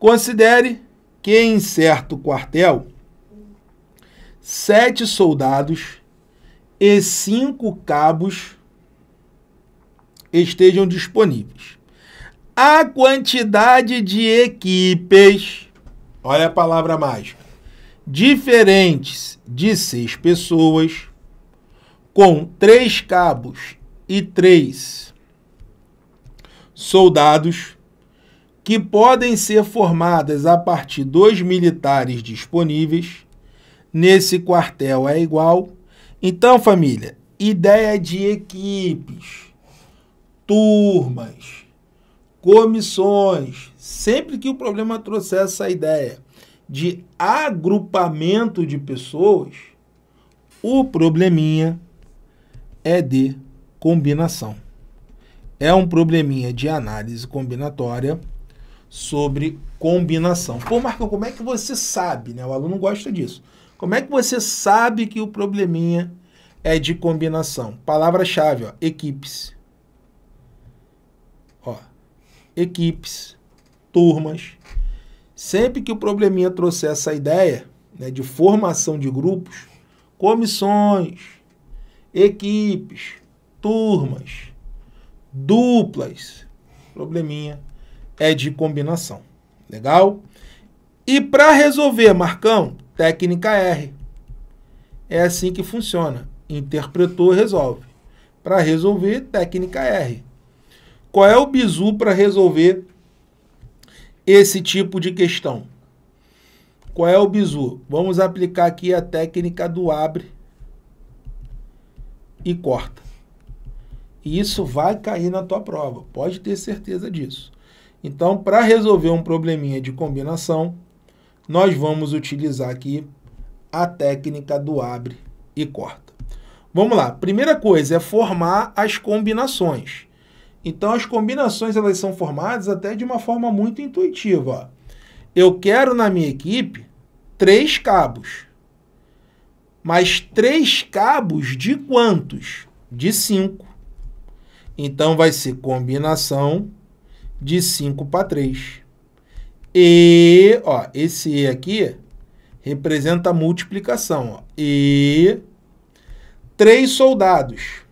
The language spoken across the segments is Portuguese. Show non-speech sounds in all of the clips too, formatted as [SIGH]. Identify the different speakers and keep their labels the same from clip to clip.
Speaker 1: Considere que em certo quartel, sete soldados e cinco cabos estejam disponíveis. A quantidade de equipes, olha a palavra mágica, diferentes de seis pessoas, com três cabos e três soldados que podem ser formadas a partir dos militares disponíveis. Nesse quartel é igual. Então, família, ideia de equipes, turmas, comissões, sempre que o problema trouxer essa ideia de agrupamento de pessoas, o probleminha é de combinação. É um probleminha de análise combinatória sobre combinação. Pô, Marcão, como é que você sabe, né? O aluno gosta disso. Como é que você sabe que o probleminha é de combinação? Palavra-chave, ó, equipes. Ó, equipes, turmas. Sempre que o probleminha trouxer essa ideia né, de formação de grupos, comissões, equipes, turmas, duplas, probleminha é de combinação. Legal? E para resolver, Marcão, técnica R. É assim que funciona. Interpretou, resolve. Para resolver, técnica R. Qual é o bizu para resolver esse tipo de questão? Qual é o bizu? Vamos aplicar aqui a técnica do abre e corta. E isso vai cair na tua prova, pode ter certeza disso. Então, para resolver um probleminha de combinação, nós vamos utilizar aqui a técnica do abre e corta. Vamos lá. Primeira coisa é formar as combinações. Então, as combinações elas são formadas até de uma forma muito intuitiva. Eu quero na minha equipe três cabos. Mas três cabos de quantos? De cinco. Então, vai ser combinação de 5 para 3. E, ó, esse E aqui representa a multiplicação. Ó. E três soldados.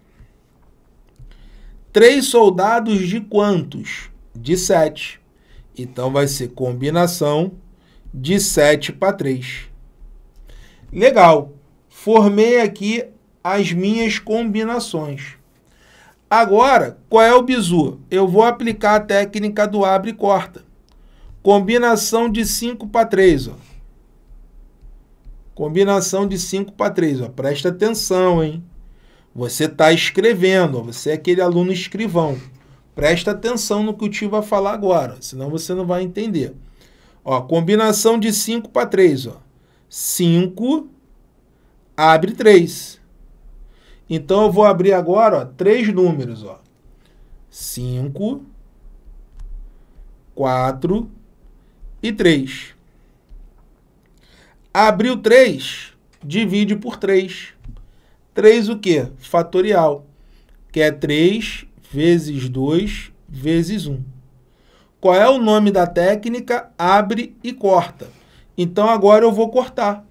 Speaker 1: Três soldados de quantos? De 7. Então vai ser combinação de 7 para 3. Legal. Formei aqui as minhas combinações. Agora, qual é o bizu? Eu vou aplicar a técnica do abre e corta. Combinação de 5 para 3, ó. Combinação de 5 para 3, ó. Presta atenção, hein? Você está escrevendo, ó. você é aquele aluno escrivão. Presta atenção no que o tio vai falar agora, ó. senão você não vai entender. Ó, combinação de 5 para 3, ó. 5 abre 3. Então eu vou abrir agora ó, três números. 5, 4 e 3. Abriu 3, divide por 3. 3 o quê? Fatorial, que é 3 vezes 2 vezes 1. Qual é o nome da técnica? Abre e corta. Então agora eu vou cortar.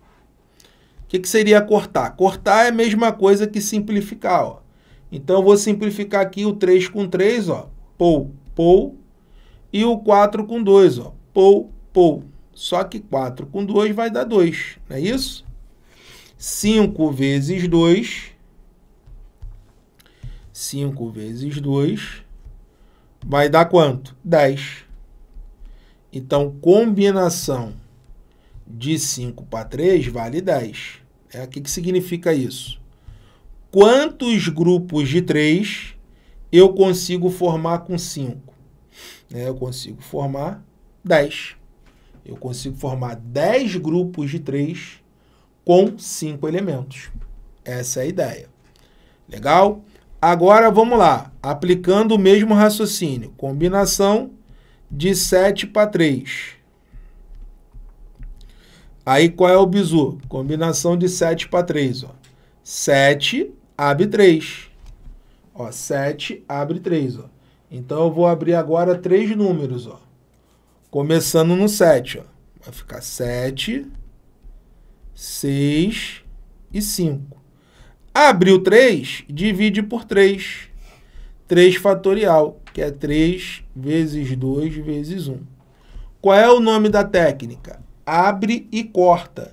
Speaker 1: O que, que, seria cortar? Cortar é a mesma coisa que simplificar, ó. Então, eu vou simplificar aqui o 3 com 3, ó. Pou, pou. E o 4 com 2, ó. Pou, pou. Só que 4 com 2 vai dar 2, não é isso? 5 vezes 2. 5 vezes 2 vai dar quanto? 10. Então, combinação de 5 para 3 vale 10. É, o que, que significa isso? Quantos grupos de 3 eu consigo formar com 5? É, eu consigo formar 10. Eu consigo formar 10 grupos de 3 com 5 elementos. Essa é a ideia. Legal? Agora vamos lá, aplicando o mesmo raciocínio. Combinação de 7 para 3. Aí qual é o bizu? Combinação de 7 para 3, ó. 7 abre 3. Ó, 7 abre 3, ó. Então eu vou abrir agora três números, ó. Começando no 7, ó. Vai ficar 7, 6 e 5. Abriu 3, divide por 3. 3 fatorial, que é 3 vezes 2 vezes 1. Qual é o nome da técnica? abre e corta.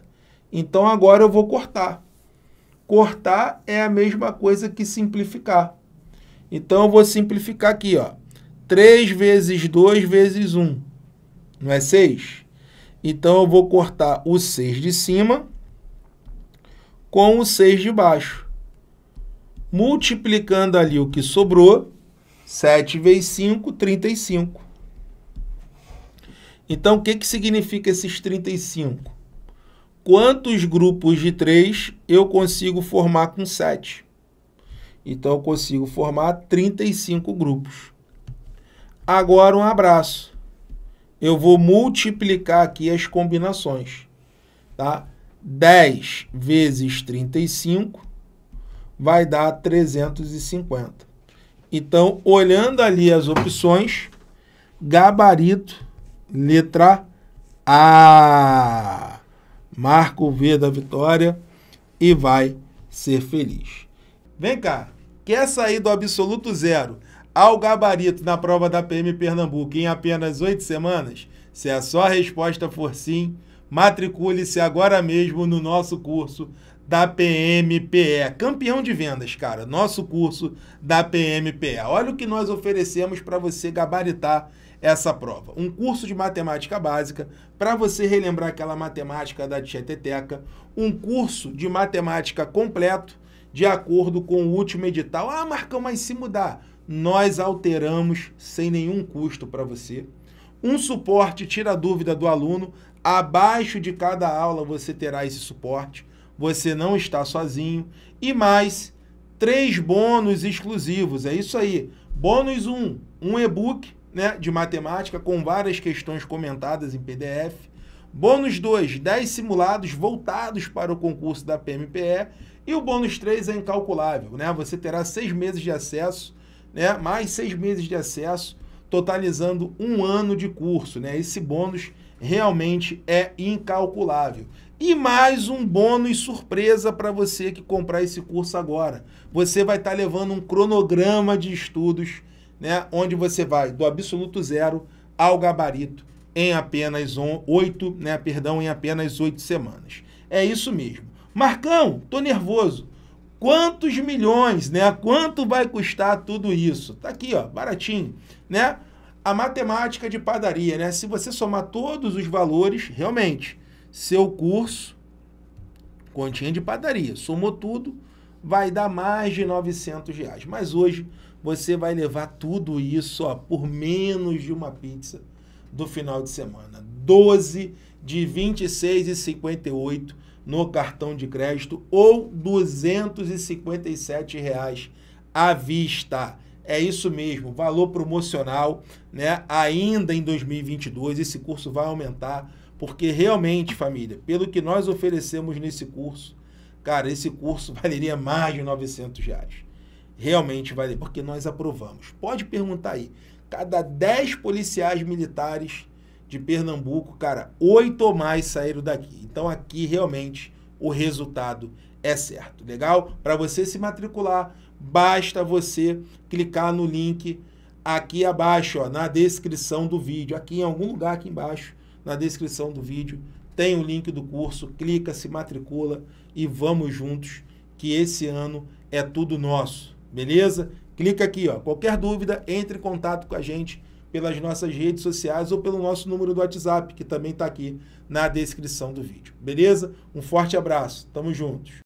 Speaker 1: Então agora eu vou cortar. Cortar é a mesma coisa que simplificar. Então eu vou simplificar aqui, ó. 3 vezes 2 vezes 1, não é 6? Então eu vou cortar o 6 de cima com o 6 de baixo. Multiplicando ali o que sobrou, 7 vezes 5, 35. Então, o que, que significa esses 35? Quantos grupos de 3 eu consigo formar com 7? Então, eu consigo formar 35 grupos. Agora, um abraço. Eu vou multiplicar aqui as combinações. Tá? 10 vezes 35 vai dar 350. Então, olhando ali as opções, gabarito Letra A. Marca o V da vitória e vai ser feliz. Vem cá, quer sair do absoluto zero ao gabarito na prova da PM Pernambuco em apenas oito semanas? Se a sua resposta for sim, matricule-se agora mesmo no nosso curso da PMPE, campeão de vendas, cara. Nosso curso da PMPE. Olha o que nós oferecemos para você gabaritar essa prova. Um curso de matemática básica para você relembrar aquela matemática da tieteteca, um curso de matemática completo de acordo com o último edital. Ah, Marcão, mas se mudar, nós alteramos sem nenhum custo para você. Um suporte tira a dúvida do aluno. Abaixo de cada aula você terá esse suporte você não está sozinho. E mais três bônus exclusivos. É isso aí. Bônus 1, um, um e-book né, de matemática com várias questões comentadas em PDF. Bônus 2, 10 simulados voltados para o concurso da PMPE. E o bônus 3 é incalculável. Né? Você terá seis meses de acesso, né? mais seis meses de acesso, totalizando um ano de curso. Né? Esse bônus realmente é incalculável. E mais um bônus surpresa para você que comprar esse curso agora. Você vai estar tá levando um cronograma de estudos, né, onde você vai do absoluto zero ao gabarito em apenas um oito, né, perdão, em apenas oito semanas. É isso mesmo. Marcão, tô nervoso. Quantos milhões, né? Quanto vai custar tudo isso? Tá aqui, ó, baratinho, né? a matemática de padaria, né? Se você somar todos os valores, realmente, seu curso, continha de padaria, somou tudo, vai dar mais de 900 reais. Mas hoje você vai levar tudo isso ó, por menos de uma pizza do final de semana. 12 de 26,58 no cartão de crédito ou 257 reais à vista. É isso mesmo, valor promocional, né? Ainda em 2022 esse curso vai aumentar, porque realmente, família, pelo que nós oferecemos nesse curso, cara, esse curso [LAUGHS] valeria mais de 900 reais. Realmente vale, porque nós aprovamos. Pode perguntar aí. Cada 10 policiais militares de Pernambuco, cara, oito ou mais saíram daqui. Então aqui realmente o resultado é certo. Legal? Para você se matricular, basta você clicar no link aqui abaixo, ó, na descrição do vídeo. Aqui em algum lugar aqui embaixo, na descrição do vídeo, tem o link do curso. Clica, se matricula e vamos juntos que esse ano é tudo nosso. Beleza? Clica aqui, ó. Qualquer dúvida, entre em contato com a gente pelas nossas redes sociais ou pelo nosso número do WhatsApp, que também está aqui na descrição do vídeo. Beleza? Um forte abraço. Tamo juntos.